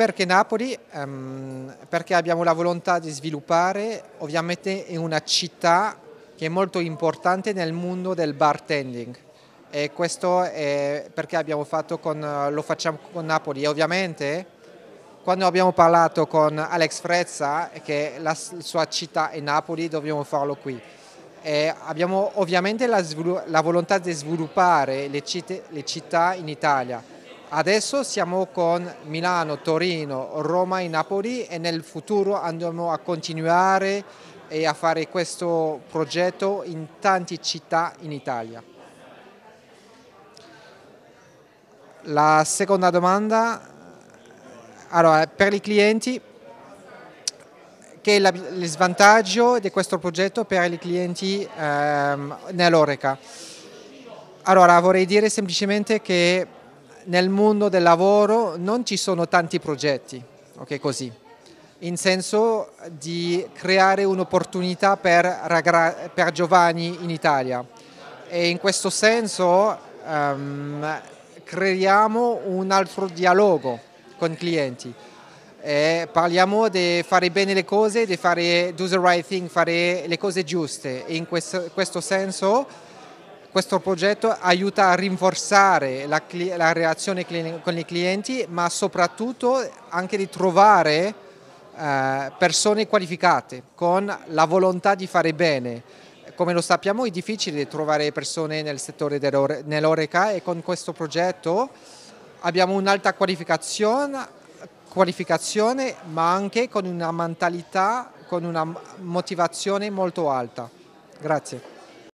Perché Napoli? Um, perché abbiamo la volontà di sviluppare, ovviamente è una città che è molto importante nel mondo del bartending e questo è perché con, eh, lo facciamo con Napoli e ovviamente quando abbiamo parlato con Alex Frezza che la sua città è Napoli dobbiamo farlo qui. E abbiamo ovviamente la, la, volontà di sviluppare le, citt le città in Italia Adesso siamo con Milano, Torino, Roma e Napoli e nel futuro andremo a continuare e a fare questo progetto in tante città in Italia. La seconda domanda, allora, per i clienti, che è il svantaggio di questo progetto per i clienti ehm, nell'Oreca? Allora, vorrei dire semplicemente che nel mondo del lavoro non ci sono tanti progetti, ok così, in senso di creare un'opportunità per, per, giovani in Italia e in questo senso um, creiamo un altro dialogo con i clienti. E parliamo di fare bene le cose, di fare do the right thing, fare le cose giuste e in questo, questo senso questo progetto aiuta a rinforzare la, la relazione con i clienti, ma soprattutto anche di trovare eh, persone qualificate con la volontà di fare bene. Come lo sappiamo è difficile trovare persone nel settore dell'oreca e con questo progetto abbiamo un'alta qualificazione, qualificazione ma anche con una mentalità, con una motivazione molto alta. Grazie.